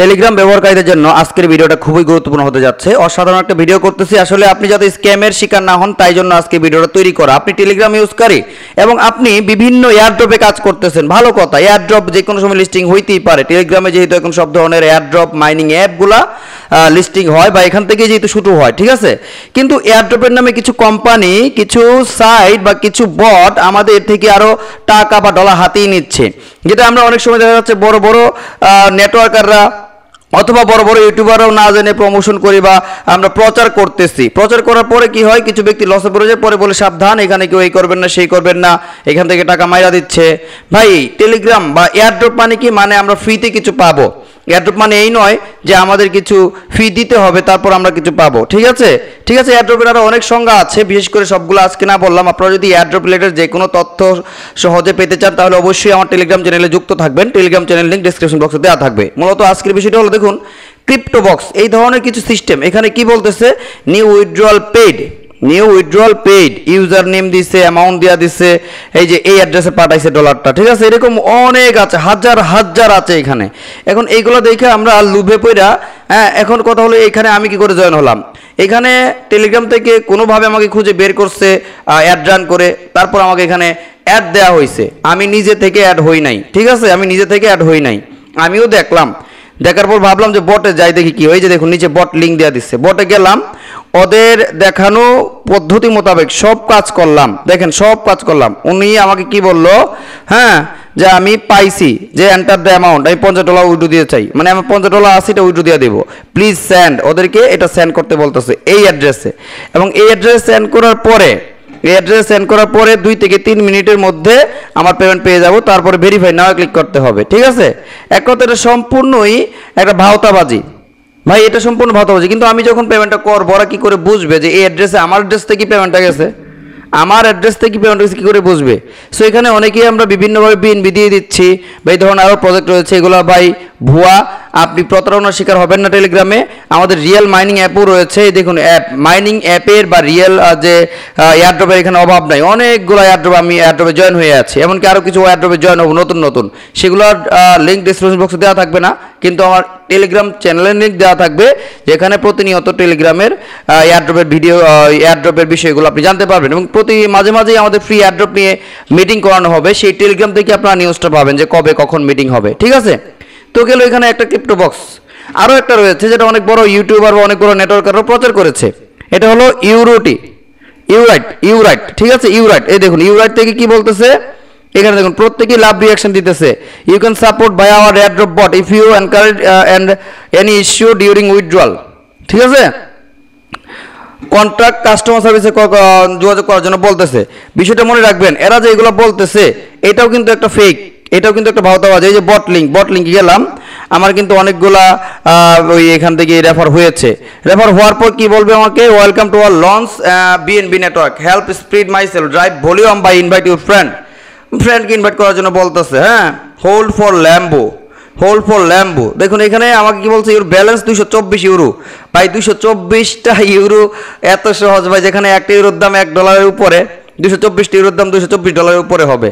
Telegram ব্যবহারকারীদের জন্য আজকের ভিডিওটা খুবই গুরুত্বপূর্ণ হতে যাচ্ছে অসাধারণ একটা ভিডিও করতেছি আসলে আপনি যাতে স্ক্যামের শিকার না হন তাই জন্য আজকে ভিডিওটা তৈরি করা আপনি টেলিগ্রাম ইউজকারী এবং আপনি বিভিন্ন এয়ারড্রপে কাজ করতেছেন ভালো কথা এয়ারড্রপ যে কোনো সময় লিস্টিং হইতেই পারে টেলিগ্রামে যেহেতু এখন সব ধরনের এয়ারড্রপ মাইনিং অ্যাপগুলা লিস্টিং হয় বা এখান থেকে যেহেতু শুরু হয় ঠিক আছে কিন্তু এয়ারড্রপের নামে কিছু কোম্পানি কিছু সাইট বা কিছু বট আমাদের থেকে আরও টাকা বা ডলার হাতিয়ে নিচ্ছে যেটা আমরা অনেক সময় দেখা যাচ্ছে বড় বড় নেটওয়ার্কাররা অথবা বড় বড় ইউটিউবারও না জেনে প্রমোশন করি বা আমরা প্রচার করতেছি প্রচার করার পরে কি হয় কিছু ব্যক্তি লসে পড়ে যায় পরে বলে সাবধান এখানে কেউ এই করবেন না সেই করবেন না এখান থেকে টাকা মাইরা দিচ্ছে ভাই টেলিগ্রাম বা এয়ারড্রপ মানে কি মানে আমরা ফ্রিতে কিছু পাবো অ্যাড্রপ মানে এই নয় যে আমাদের কিছু ফি দিতে হবে তারপর আমরা কিছু পাবো ঠিক আছে ঠিক আছে অ্যাড্রপের আরও অনেক সংজ্ঞা আছে বিশেষ করে সবগুলো আজকে না বললাম আপনারা যদি অ্যাড্রপ রিলেটেড যে কোনো তথ্য সহজে পেতে চান তাহলে অবশ্যই আমার টেলিগ্রাম চ্যানেলে যুক্ত থাকবেন টেলিগ্রাম চ্যানেল লিঙ্ক ডিসক্রিপশন বক্সে দেওয়া থাকবে মূলত আজকের বিষয়টা হলো দেখুন ক্রিপ্টোবক্স এই ধরনের কিছু সিস্টেম এখানে কি বলতেছে new withdrawal paid new withdrawal paid user name দিছে অ্যামাউন্ট দেওয়া দিছে এই যে এই অ্যাড্রেসে পাঠাইছে ডলারটা ঠিক আছে এরকম অনেক আছে হাজার হাজার আছে এখানে এখন এইগুলো দেখে আমরা লুভে পইরা হ্যাঁ এখন কথা হলো এখানে আমি কি করে জয়েন হলাম এখানে টেলিগ্রাম থেকে কোনোভাবে আমাকে খুঁজে বের করছে অ্যাড রান করে তারপর আমাকে এখানে অ্যাড দেওয়া হয়েছে আমি নিজে থেকে অ্যাড হই নাই ঠিক আছে আমি নিজে থেকে অ্যাড হই নাই আমিও দেখলাম দেখার পর ভাবলাম যে বটে যাই দেখি কি ওই যে দেখুন নিচে বট লিঙ্ক দেওয়া দিচ্ছে বটে গেলাম ওদের দেখানো পদ্ধতি মোতাবেক সব কাজ করলাম দেখেন সব কাজ করলাম উনি আমাকে কি বলল হ্যাঁ যে আমি পাইছি যে এন্টার দ্য অ্যামাউন্ট আমি পঞ্চাশ ডলার উইড্রো দিয়ে চাই মানে আমি পঞ্চাশ ডলার আশিটা উইড্রো দিয়ে দেবো প্লিজ স্যান্ড ওদেরকে এটা স্যান্ড করতে বলতেছে এই অ্যাড্রেসে এবং এই অ্যাড্রেস স্যান্ড করার পরে এই অ্যাড্রেস সেন্ড করার পরে দুই থেকে তিন মিনিটের মধ্যে আমার পেমেন্ট পেয়ে যাব তারপরে ভেরিফাই নাও ক্লিক করতে হবে ঠিক আছে এক কথা এটা সম্পূর্ণই একটা ভাওতাবাজি ভাই এটা সম্পূর্ণ ভাতা হচ্ছে কিন্তু আমি যখন পেমেন্টটা করবো ওরা কী করে বুঝবে যে এই অ্যাড্রেসে আমার অ্যাড্রেস থেকে পেমেন্টটা গেছে আমার অ্যাড্রেস থেকে পেমেন্ট গেছে কী করে বুঝবে সো এখানে অনেকেই আমরা বিভিন্নভাবে বিএনবি দিয়ে দিচ্ছি বা এই ধরনের আরও প্রজেক্ট রয়েছে এগুলো ভাই ভুয়া আপনি প্রতারণার শিকার হবেন না টেলিগ্রামে আমাদের রিয়েল মাইনিং অ্যাপও রয়েছে দেখুন অ্যাপ মাইনিং অ্যাপের বা রিয়েল যে এয়ারড্রপের এখানে অভাব নাই অনেকগুলো এয়ারড্রপ আমি এয়ারড্রপে জয়েন হয়ে আছি এমনকি আরও কিছু এয়ারড্রপে জয়েন হবো নতুন নতুন সেগুলোর লিঙ্ক ডিসক্রিপশন বক্সে দেওয়া থাকবে না কিন্তু আমার টেলিগ্রাম চ্যানেলের লিঙ্ক দেওয়া থাকবে যেখানে প্রতিনিয়ত টেলিগ্রামের এয়ারড্রপের ভিডিও এয়ারড্রপের বিষয়গুলো আপনি জানতে পারবেন এবং প্রতি মাঝে মাঝেই আমাদের ফ্রি এয়ারড্রপ নিয়ে মিটিং করানো হবে সেই টেলিগ্রাম থেকে আপনারা নিউজটা পাবেন যে কবে কখন মিটিং হবে ঠিক আছে তো গেল এখানে একটা ক্রিপ্টো বক্স আরও একটা রয়েছে যেটা অনেক বড় ইউটিউবার বা অনেক বড় নেটওয়ার্কারও প্রচার করেছে এটা হলো ইউরোটি ইউরাইট ইউরাইট ঠিক আছে ইউরাইট এই দেখুন ইউরাইট থেকে কি বলতেছে এখানে দেখুন প্রত্যেকেই লাভ রিয়াকশন দিতেছে you can support by our red drop bot if you encourage and any issue during withdrawal ঠিক আছে কন্ট্রাক্ট কাস্টমার সার্ভিসে যোগাযোগ করার জন্য বলতেছে বিষয়টা মনে রাখবেন এরা যে এগুলো বলতেছে এটাও কিন্তু একটা ফেক এটাও কিন্তু একটা ভাওতাবাজ এই যে বট লিঙ্ক বট লিঙ্কে গেলাম আমার কিন্তু অনেকগুলা ওই এখান থেকে রেফার হয়েছে রেফার হওয়ার পর কি বলবে আমাকে welcome to our launch BNB network help spread myself drive volume by invite your friend ফ্রেন্ডকে ইনভাইট করার জন্য বলতেছে হ্যাঁ hold for Lambo hold for Lambo দেখুন এখানে আমাকে কি বলছে ইউরো ব্যালেন্স দুশো চব্বিশ ইউরো ভাই দুশো চব্বিশটা ইউরো এত সহজ ভাই যেখানে একটা ইউরোর দাম এক ডলারের উপরে দুশো চব্বিশটা ইউরোর দাম দুশো চব্বিশ ডলারের উপরে হবে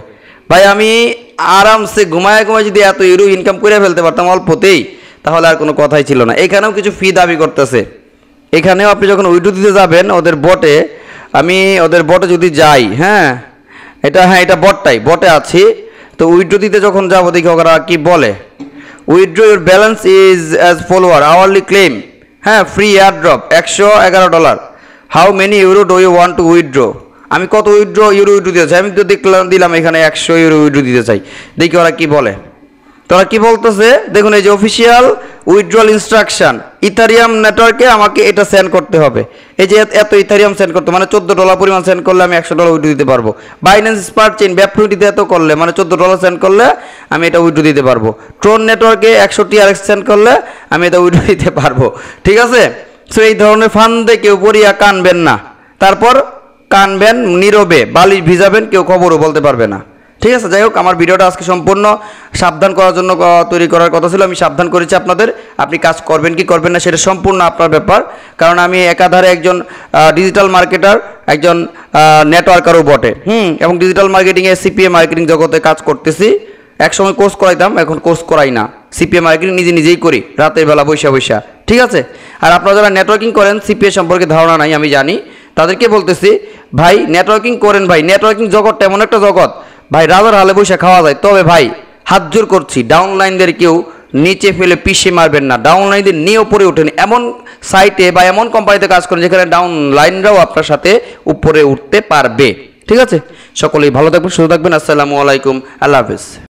ভাই আমি আরামসে ঘুমায় ঘুমায় যদি এত ইউরো ইনকাম করে ফেলতে পারতাম অল্পতেই তাহলে আর কোনো কথাই ছিল না এখানেও কিছু ফি দাবি করতেছে এখানেও আপনি যখন উইডো দিতে যাবেন ওদের বটে আমি ওদের বটে যদি যাই হ্যাঁ এটা হ্যাঁ এটা বটটাই বটে আছি তো উইড্রো দিতে যখন যাবো দেখি ওরা কি বলে withdraw your balance is as follower hourly claim হ্যাঁ ফ্রি এয়ার ড্রপ একশো এগারো dollar how many euro do you want to withdraw আমি কত উইড্রো ইউরো উইড্রো দিতে চাই আমি তো দেখলাম দিলাম এখানে একশো ইউরো উইড্রো দিতে চাই দেখি ওরা কি বলে তারা কি বলতেছে দেখুন এই যে অফিসিয়াল উইথড্রল ইনস্ট্রাকশান ইথারিয়াম নেটওয়ার্কে আমাকে এটা সেন্ড করতে হবে এই যে এত ইথারিয়াম সেন্ড করতে মানে চোদ্দো ডলার পরিমাণ সেন্ড করলে আমি একশো ডলার উইড্রো দিতে পারবো বাইন্যান্স স্পার্ট চেন ব্যাপনিটিতে এত করলে মানে চোদ্দো ডলার সেন্ড করলে আমি এটা উইড্রো দিতে পারবো ট্রোন নেটওয়ার্কে একশো টিআরএক্স সেন্ড করলে আমি এটা উইড্রো দিতে পারবো ঠিক আছে সো এই ধরনের ফান্ডে কেউ পড়িয়া কানবেন না তারপর কানবেন নীরবে বালিশ ভিজাবেন কেউ খবরও বলতে পারবে না ঠিক আছে যাই হোক আমার ভিডিওটা আজকে সম্পূর্ণ সাবধান করার জন্য তৈরি করার কথা ছিল আমি সাবধান করেছি আপনাদের আপনি কাজ করবেন কি করবেন না সেটা সম্পূর্ণ আপনার ব্যাপার কারণ আমি একাধারে একজন ডিজিটাল মার্কেটার একজন নেটওয়ার্কারও বটে হুম এবং ডিজিটাল মার্কেটিংয়ে সিপিএ মার্কেটিং জগতে কাজ করতেছি একসময় কোর্স করাইতাম এখন কোর্স করাই না সিপিএ মার্কেটিং নিজে নিজেই করি রাতের বেলা বৈশা বৈশা ঠিক আছে আর আপনারা যারা নেটওয়ার্কিং করেন সিপিএ সম্পর্কে ধারণা নাই আমি জানি তাদেরকে বলতেছি ভাই নেটওয়ার্কিং করেন ভাই নেটওয়ার্কিং জগৎটা এমন একটা জগৎ ভাই রাজার হালে বসে খাওয়া যায় তবে ভাই হাত জোর করছি ডাউন লাইনদের কেউ নিচে ফেলে পিছিয়ে মারবেন না ডাউন লাইনদের নিয়ে উপরে উঠেন এমন সাইটে বা এমন কোম্পানিতে কাজ করেন যেখানে ডাউন লাইনরাও আপনার সাথে উপরে উঠতে পারবে ঠিক আছে সকলেই ভালো থাকবেন সুস্থ থাকবেন আসসালামু আলাইকুম আল্লাহ হাফিজ